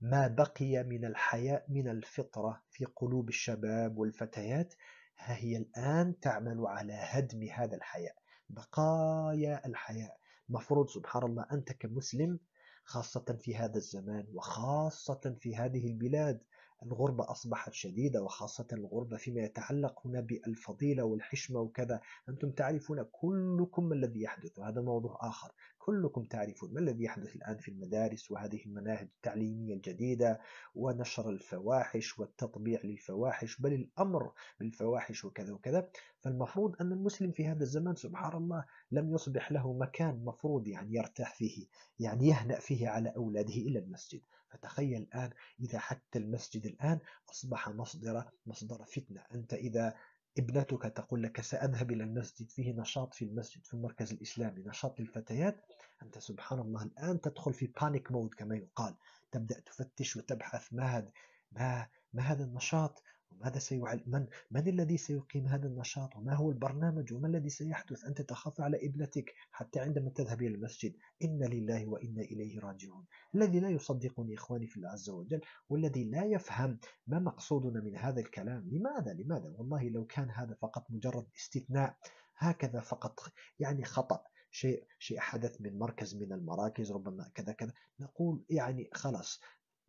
ما بقي من الحياء من الفطرة في قلوب الشباب والفتيات ها هي الآن تعمل على هدم هذا الحياء بقايا الحياء مفروض سبحان الله أنت كمسلم خاصة في هذا الزمان وخاصة في هذه البلاد الغربة أصبحت شديدة وخاصة الغربة فيما يتعلق هنا بالفضيلة والحشمة وكذا أنتم تعرفون كلكم الذي يحدث وهذا موضوع آخر كلكم تعرفون ما الذي يحدث الآن في المدارس وهذه المناهج التعليمية الجديدة ونشر الفواحش والتطبيع للفواحش بل الأمر بالفواحش وكذا وكذا فالمفروض أن المسلم في هذا الزمان سبحان الله لم يصبح له مكان مفروض يعني يرتاح فيه يعني يهنأ فيه على أولاده إلى المسجد فتخيل الآن إذا حتى المسجد الآن أصبح مصدر مصدر فتنة أنت إذا ابنتك تقول لك سأذهب إلى المسجد فيه نشاط في المسجد في المركز الإسلامي نشاط للفتيات أنت سبحان الله الآن تدخل في بانيك مود كما يقال تبدأ تفتش وتبحث ما هذا ما, ما هذا النشاط ماذا سيعل من من الذي سيقيم هذا النشاط وما هو البرنامج وما الذي سيحدث أنت تخاف على ابنتك حتى عندما تذهب إلى المسجد إنا لله وإنا إليه راجعون الذي لا يصدقني إخواني في الله عز وجل والذي لا يفهم ما مقصودنا من هذا الكلام لماذا لماذا والله لو كان هذا فقط مجرد استثناء هكذا فقط يعني خطأ شيء شيء حدث من مركز من المراكز ربما كذا كذا نقول يعني خلاص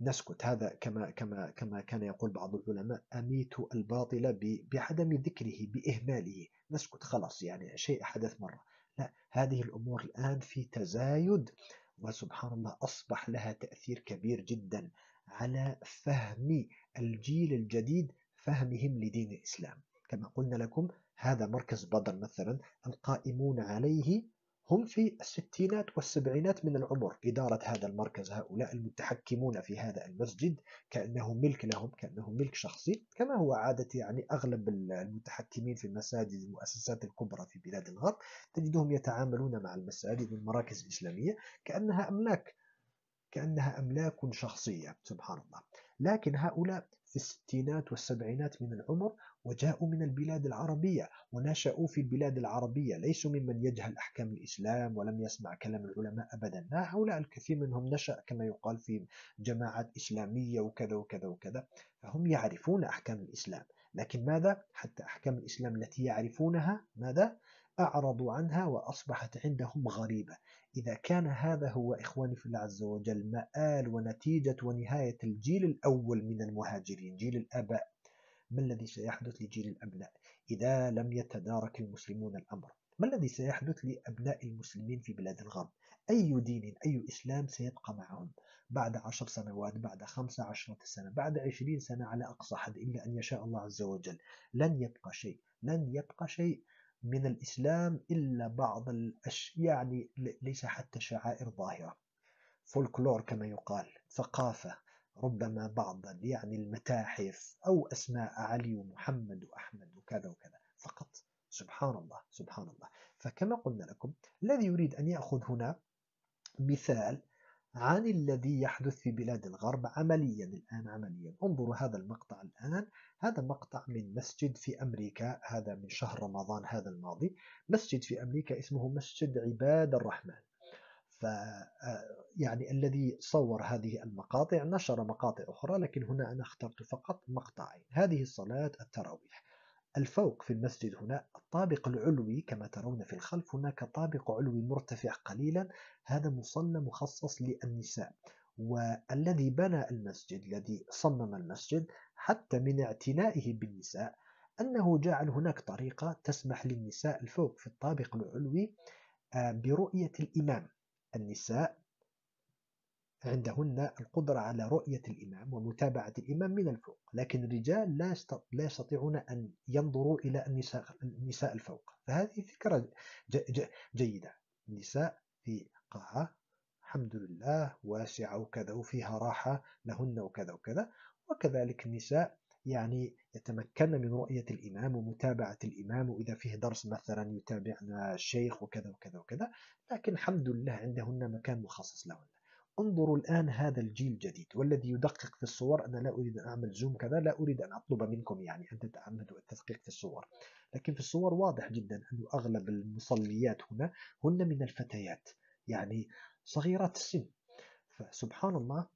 نسكت هذا كما كما كما كان يقول بعض العلماء أميت الباطل بعدم ذكره بإهماله نسكت خلاص يعني شيء حدث مرة لا هذه الأمور الآن في تزايد وسبحان الله أصبح لها تأثير كبير جدا على فهم الجيل الجديد فهمهم لدين الإسلام كما قلنا لكم هذا مركز بدر مثلا القائمون عليه هم في الستينات والسبعينات من العمر إدارة هذا المركز هؤلاء المتحكمون في هذا المسجد كأنه ملك لهم كأنه ملك شخصي كما هو عادة يعني أغلب المتحكمين في المساجد المؤسسات الكبرى في بلاد الغرب تجدهم يتعاملون مع المساجد والمراكز الإسلامية كأنها أملاك كأنها أملاك شخصية سبحان الله لكن هؤلاء في الستينات والسبعينات من العمر وجاءوا من البلاد العربية ونشأوا في البلاد العربية ليسوا ممن يجهل أحكام الإسلام ولم يسمع كلام العلماء أبدا لا هؤلاء الكثير منهم نشأ كما يقال في جماعات إسلامية وكذا وكذا وكذا فهم يعرفون أحكام الإسلام لكن ماذا؟ حتى أحكام الإسلام التي يعرفونها ماذا؟ أعرضوا عنها وأصبحت عندهم غريبة إذا كان هذا هو إخواني في الله عز وجل مآل ونتيجة ونهاية الجيل الأول من المهاجرين جيل الآباء ما الذي سيحدث لجيل الأبناء إذا لم يتدارك المسلمون الأمر ما الذي سيحدث لأبناء المسلمين في بلاد الغرب أي دين أي إسلام سيبقى معهم بعد عشر سنوات بعد خمسة عشرة سنة بعد عشرين سنة على أقصى حد إلا أن يشاء الله عز وجل لن يبقى شيء لن يبقى شيء من الإسلام إلا بعض الأشياء يعني ليس حتى شعائر ظاهرة فولكلور كما يقال ثقافة ربما بعضا يعني المتاحف أو أسماء علي ومحمد وأحمد وكذا وكذا فقط سبحان الله سبحان الله فكما قلنا لكم الذي يريد أن يأخذ هنا مثال عن الذي يحدث في بلاد الغرب عمليا الآن عمليا انظروا هذا المقطع الآن هذا مقطع من مسجد في أمريكا هذا من شهر رمضان هذا الماضي مسجد في أمريكا اسمه مسجد عباد الرحمن ف آه، يعني الذي صور هذه المقاطع نشر مقاطع أخرى لكن هنا أنا اخترت فقط مقطعين هذه صلاة التراويح الفوق في المسجد هنا الطابق العلوي كما ترون في الخلف هناك طابق علوي مرتفع قليلا هذا مصلى مخصص للنساء والذي بنى المسجد الذي صمم المسجد حتى من اعتنائه بالنساء أنه جعل هناك طريقة تسمح للنساء الفوق في الطابق العلوي آه، برؤية الإمام النساء عندهن القدرة على رؤية الإمام ومتابعة الإمام من الفوق لكن الرجال لا لا يستطيعون أن ينظروا إلى النساء النساء الفوق فهذه فكرة جيدة النساء في قاعة الحمد لله واسعة وكذا وفيها راحة لهن وكذا وكذا وكذلك النساء يعني يتمكن من رؤية الإمام ومتابعة الإمام وإذا فيه درس مثلا يتابعنا الشيخ وكذا وكذا وكذا لكن الحمد لله عندهن مكان مخصص لهن انظروا الآن هذا الجيل الجديد والذي يدقق في الصور أنا لا أريد أن أعمل زوم كذا لا أريد أن أطلب منكم يعني أن تتعمدوا التدقيق في الصور لكن في الصور واضح جدا أن أغلب المصليات هنا هن من الفتيات يعني صغيرات السن فسبحان الله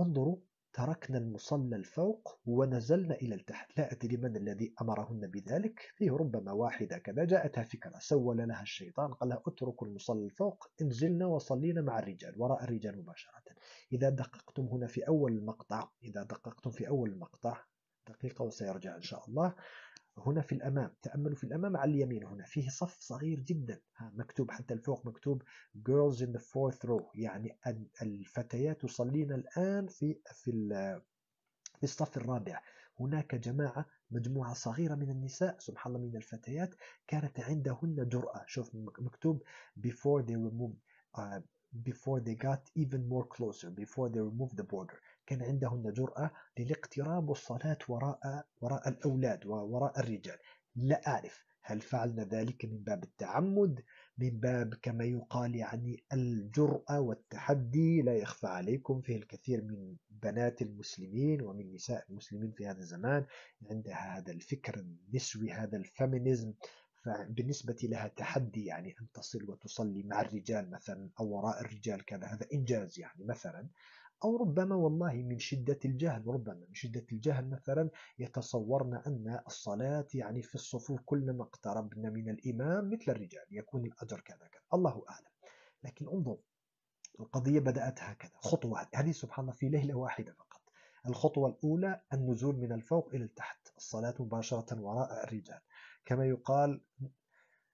انظروا تركنا المصلى الفوق ونزلنا إلى التحت لا أدري من الذي أمرهن بذلك فيه ربما واحدة كذا جاءتها فكرة سول لها الشيطان قال لها اتركوا المصلى الفوق انزلنا وصلينا مع الرجال وراء الرجال مباشرة إذا دققتم هنا في أول المقطع إذا دققتم في أول المقطع دقيقة وسيرجع إن شاء الله هنا في الأمام تأملوا في الأمام على اليمين هنا فيه صف صغير جدا مكتوب حتى الفوق مكتوب girls in the fourth row يعني الفتيات يصلين الآن في في في الصف الرابع هناك جماعة مجموعة صغيرة من النساء سبحان الله من الفتيات كانت عندهن جرأة شوف مكتوب before they removed uh, آه، before they got even more closer before they removed the border كان عندهن جرأة للاقتراب والصلاة وراء وراء الأولاد ووراء الرجال لا أعرف هل فعلنا ذلك من باب التعمد من باب كما يقال يعني الجرأة والتحدي لا يخفى عليكم فيه الكثير من بنات المسلمين ومن نساء المسلمين في هذا الزمان عندها هذا الفكر النسوي هذا الفمينيزم فبالنسبة لها تحدي يعني أن تصل وتصلي مع الرجال مثلا أو وراء الرجال كان هذا إنجاز يعني مثلا أو ربما والله من شدة الجهل ربما من شدة الجهل مثلا يتصورن أن الصلاة يعني في الصفوف كلما اقتربنا من الإمام مثل الرجال يكون الأجر كذا كذا الله أعلم لكن انظر القضية بدأت هكذا خطوة هذه سبحان الله في ليلة واحدة فقط الخطوة الأولى النزول من الفوق إلى التحت الصلاة مباشرة وراء الرجال كما يقال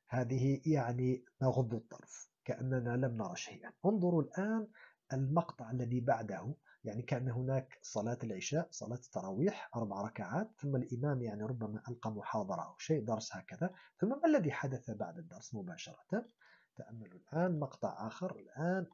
هذه يعني نغض الطرف كأننا لم نرى شيئا انظروا الآن المقطع الذي بعده يعني كان هناك صلاة العشاء صلاة التراويح أربع ركعات ثم الإمام يعني ربما ألقى محاضرة أو شيء درس هكذا ثم ما الذي حدث بعد الدرس مباشرة تأملوا الآن مقطع آخر الآن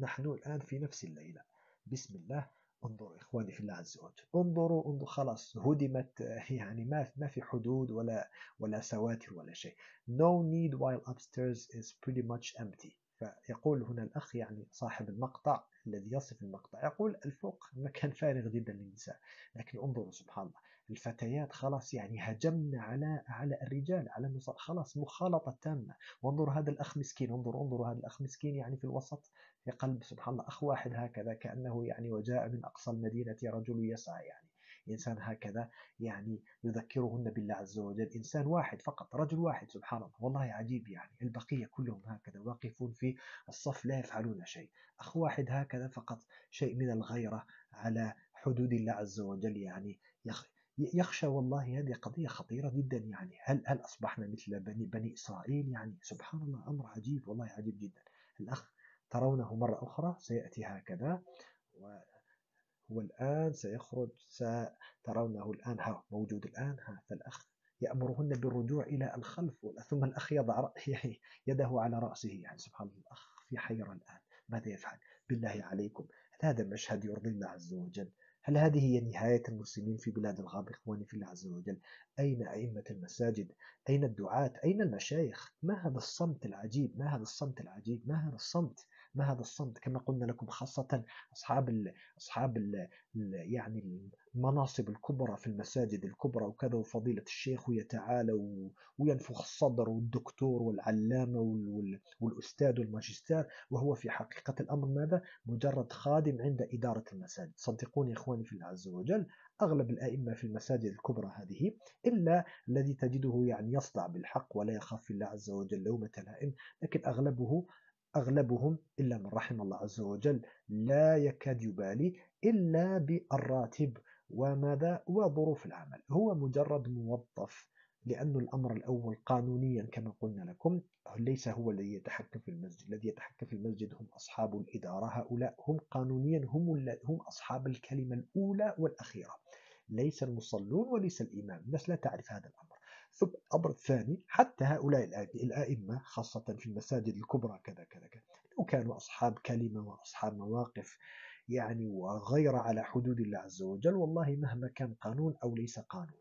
نحن الآن في نفس الليلة بسم الله انظروا إخواني في الله عز وجل انظروا انظروا خلاص هدمت يعني ما ما في حدود ولا ولا سواتر ولا شيء no need while upstairs is pretty much empty فيقول هنا الأخ يعني صاحب المقطع الذي يصف المقطع يقول الفوق مكان فارغ جدا للنساء لكن انظروا سبحان الله الفتيات خلاص يعني هجمنا على على الرجال على خلاص مخالطة تامة وانظر هذا الأخ مسكين انظر انظر هذا الأخ مسكين يعني في الوسط في قلب سبحان الله أخ واحد هكذا كأنه يعني وجاء من أقصى المدينة رجل يسعى يعني إنسان هكذا يعني يذكرهن بالله عز وجل إنسان واحد فقط رجل واحد سبحان الله والله عجيب يعني البقية كلهم هكذا واقفون في الصف لا يفعلون شيء أخ واحد هكذا فقط شيء من الغيرة على حدود الله عز وجل يعني يخ يخشى والله هذه قضية خطيرة جدا يعني هل هل أصبحنا مثل بني بني إسرائيل يعني سبحان الله أمر عجيب والله عجيب جدا الأخ ترونه مرة أخرى سيأتي هكذا و هو الآن سيخرج سترونه الآن ها موجود الآن ها فالأخ يأمرهن بالرجوع إلى الخلف ثم الأخ يضع يعني يده على رأسه يعني سبحان الله الأخ في حيرة الآن ماذا يفعل بالله عليكم هل هذا مشهد يرضي الله عز وجل هل هذه هي نهاية المسلمين في بلاد الغرب إخواني في الله عز وجل أين أئمة المساجد أين الدعاة أين المشايخ ما هذا الصمت العجيب ما هذا الصمت العجيب ما هذا الصمت ما هذا الصمت كما قلنا لكم خاصة أصحاب الـ أصحاب الـ يعني المناصب الكبرى في المساجد الكبرى وكذا وفضيلة الشيخ ويتعالى وينفخ الصدر والدكتور والعلامة والأستاذ والماجستير وهو في حقيقة الأمر ماذا؟ مجرد خادم عند إدارة المساجد صدقوني إخواني في الله عز وجل أغلب الأئمة في المساجد الكبرى هذه إلا الذي تجده يعني يصدع بالحق ولا يخاف الله عز وجل لومة لائم لكن أغلبه أغلبهم إلا من رحم الله عز وجل لا يكاد يبالي إلا بالراتب وماذا وظروف العمل هو مجرد موظف لأن الأمر الأول قانونيا كما قلنا لكم ليس هو الذي يتحكم في المسجد الذي يتحكم في المسجد هم أصحاب الإدارة هؤلاء هم قانونيا هم, هم أصحاب الكلمة الأولى والأخيرة ليس المصلون وليس الإمام الناس لا تعرف هذا الأمر ثم الأمر الثاني حتى هؤلاء الأئمة خاصة في المساجد الكبرى كذا كذا كذا لو كانوا أصحاب كلمة وأصحاب مواقف يعني وغير على حدود الله عز وجل والله مهما كان قانون أو ليس قانون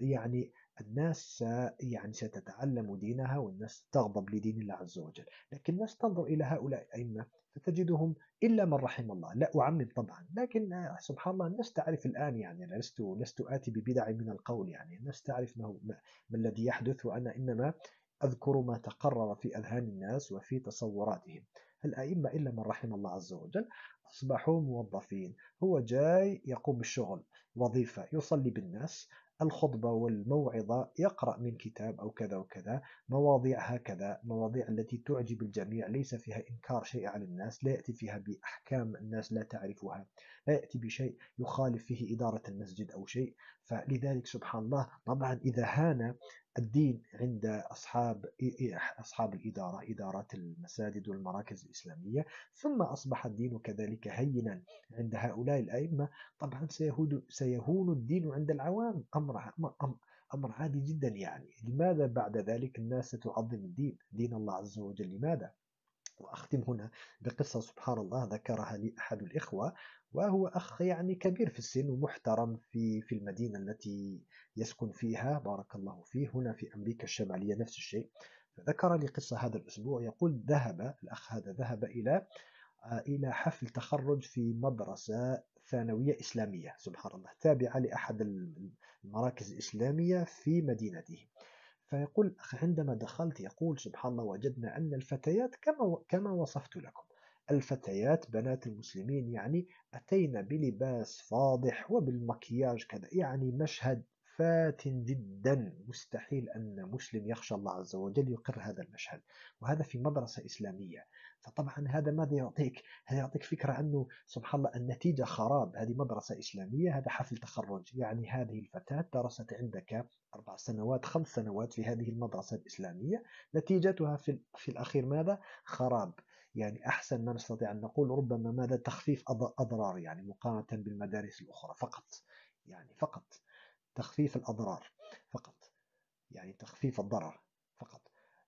يعني الناس يعني ستتعلم دينها والناس تغضب لدين الله عز وجل لكن الناس تنظر إلى هؤلاء الأئمة فتجدهم إلا من رحم الله لا أعمم طبعا لكن آه، سبحان الله الناس تعرف الآن يعني لست, لست آتي ببدع من القول يعني الناس تعرف ما, هو ما الذي يحدث وأنا إنما أذكر ما تقرر في أذهان الناس وفي تصوراتهم الأئمة إلا من رحم الله عز وجل أصبحوا موظفين هو جاي يقوم بالشغل وظيفة يصلي بالناس الخطبة والموعظة يقرأ من كتاب أو كذا وكذا مواضيع هكذا مواضيع التي تعجب الجميع ليس فيها إنكار شيء على الناس لا يأتي فيها بأحكام الناس لا تعرفها لا يأتي بشيء يخالف فيه إدارة المسجد أو شيء فلذلك سبحان الله طبعا إذا هان الدين عند أصحاب أصحاب الإدارة إدارات المساجد والمراكز الإسلامية ثم أصبح الدين كذلك هينا عند هؤلاء الأئمة طبعا سيهون الدين عند العوام أمر, أمر, أمر عادي جدا يعني لماذا بعد ذلك الناس ستعظم الدين دين الله عز وجل لماذا وأختم هنا بقصة سبحان الله ذكرها لي أحد الإخوة وهو أخ يعني كبير في السن ومحترم في في المدينة التي يسكن فيها بارك الله فيه هنا في أمريكا الشمالية نفس الشيء فذكر لي قصة هذا الأسبوع يقول ذهب الأخ هذا ذهب إلى آه، إلى حفل تخرج في مدرسة ثانوية إسلامية سبحان الله تابعة لأحد المراكز الإسلامية في مدينته فيقول الأخ عندما دخلت يقول سبحان الله وجدنا أن الفتيات كما, كما وصفت لكم الفتيات بنات المسلمين يعني أتينا بلباس فاضح وبالمكياج كذا يعني مشهد فات جدا مستحيل أن مسلم يخشى الله عز وجل يقر هذا المشهد وهذا في مدرسة إسلامية فطبعا هذا ماذا يعطيك؟ هذا يعطيك فكره انه سبحان الله النتيجه خراب هذه مدرسه اسلاميه هذا حفل تخرج يعني هذه الفتاه درست عندك اربع سنوات خمس سنوات في هذه المدرسه الاسلاميه نتيجتها في, في الاخير ماذا؟ خراب يعني احسن ما نستطيع ان نقول ربما ماذا تخفيف اضرار يعني مقارنه بالمدارس الاخرى فقط يعني فقط تخفيف الاضرار فقط يعني تخفيف الضرر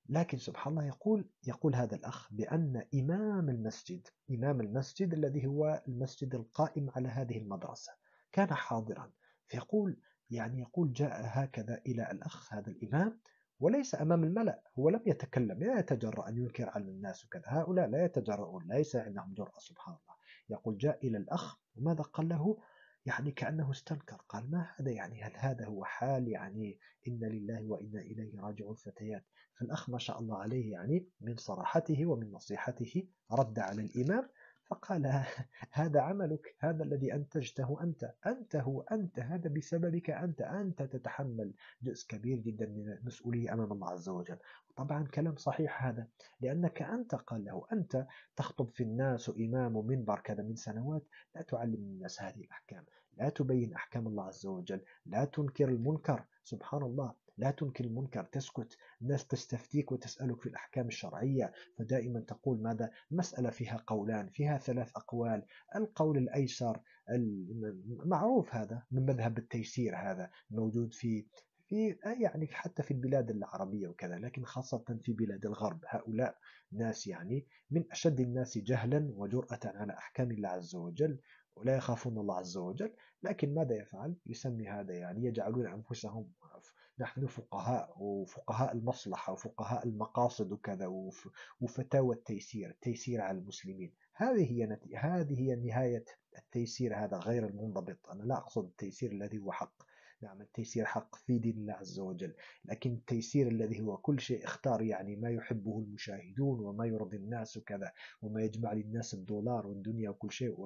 لكن سبحان الله يقول يقول هذا الأخ بأن إمام المسجد إمام المسجد الذي هو المسجد القائم على هذه المدرسة كان حاضرا فيقول يعني يقول جاء هكذا إلى الأخ هذا الإمام وليس أمام الملأ هو لم يتكلم لا يتجرأ أن ينكر على الناس وكذا هؤلاء لا يتجرؤون ليس عندهم جرأة سبحان الله يقول جاء إلى الأخ وماذا قال له يعني كأنه استنكر قال ما هذا يعني هل هذا هو حال يعني إن لله وإنا إليه راجعون فتيات الأخ ما شاء الله عليه يعني من صراحته ومن نصيحته رد على الإمام فقال هذا عملك هذا الذي أنتجته أنت أنت هو أنت هذا بسببك أنت أنت تتحمل جزء كبير جدا من المسؤولية أمام الله عز وجل طبعا كلام صحيح هذا لأنك أنت قال له أنت تخطب في الناس إمام ومنبر كذا من سنوات لا تعلم الناس هذه الأحكام لا تبين أحكام الله عز وجل لا تنكر المنكر سبحان الله لا تنكر المنكر تسكت الناس تستفتيك وتسألك في الأحكام الشرعية فدائما تقول ماذا مسألة فيها قولان فيها ثلاث أقوال القول الأيسر معروف هذا من مذهب التيسير هذا موجود في في يعني حتى في البلاد العربية وكذا لكن خاصة في بلاد الغرب هؤلاء ناس يعني من أشد الناس جهلا وجرأة على أحكام الله عز وجل ولا يخافون الله عز وجل لكن ماذا يفعل؟ يسمي هذا يعني يجعلون أنفسهم نحن فقهاء وفقهاء المصلحة وفقهاء المقاصد وكذا وفتاوى التيسير التيسير على المسلمين هذه هي نت... هذه هي نهاية التيسير هذا غير المنضبط أنا لا أقصد التيسير الذي هو حق نعم التيسير حق في دين الله عز وجل لكن التيسير الذي هو كل شيء اختار يعني ما يحبه المشاهدون وما يرضي الناس وكذا وما يجمع للناس الدولار والدنيا وكل شيء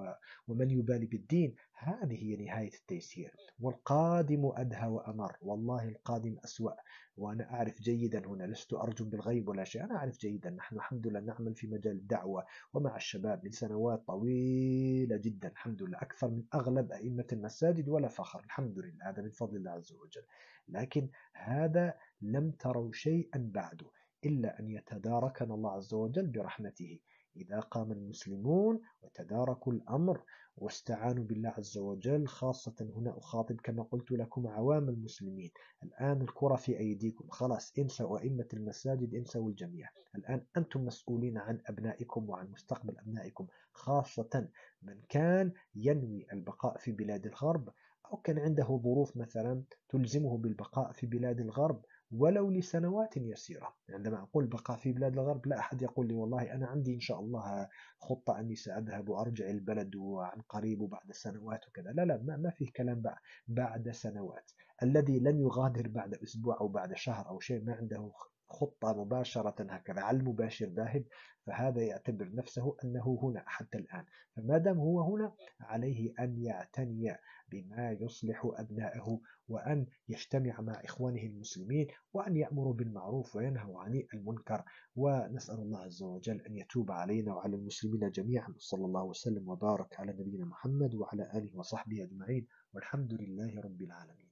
ومن يبالي بالدين هذه هي نهاية التيسير والقادم أدهى وأمر والله القادم أسوأ وأنا أعرف جيدا هنا لست أرجم بالغيب ولا شيء أنا أعرف جيدا نحن الحمد لله نعمل في مجال الدعوة ومع الشباب من سنوات طويلة جدا الحمد لله أكثر من أغلب أئمة المساجد ولا فخر الحمد لله هذا من فضل الله عز وجل لكن هذا لم تروا شيئا بعد إلا أن يتداركنا الله عز وجل برحمته إذا قام المسلمون وتداركوا الأمر واستعانوا بالله عز وجل خاصة هنا أخاطب كما قلت لكم عوام المسلمين الآن الكرة في أيديكم خلاص انسوا أئمة المساجد انسوا الجميع الآن أنتم مسؤولين عن أبنائكم وعن مستقبل أبنائكم خاصة من كان ينوي البقاء في بلاد الغرب أو كان عنده ظروف مثلا تلزمه بالبقاء في بلاد الغرب ولو لسنوات يسيرة عندما أقول بقاء في بلاد الغرب لا أحد يقول لي والله أنا عندي إن شاء الله خطة أني سأذهب وأرجع البلد وعن قريب وبعد سنوات وكذا لا لا ما, ما فيه كلام بعد سنوات الذي لن يغادر بعد أسبوع أو بعد شهر أو شيء ما عنده خطة مباشرة هكذا على المباشر ذاهب فهذا يعتبر نفسه أنه هنا حتى الآن فما دام هو هنا عليه أن يعتني بما يصلح أبنائه وأن يجتمع مع إخوانه المسلمين وأن يأمروا بالمعروف وينهوا عن المنكر ونسأل الله عز وجل أن يتوب علينا وعلى المسلمين جميعا صلى الله وسلم وبارك على نبينا محمد وعلى آله وصحبه أجمعين والحمد لله رب العالمين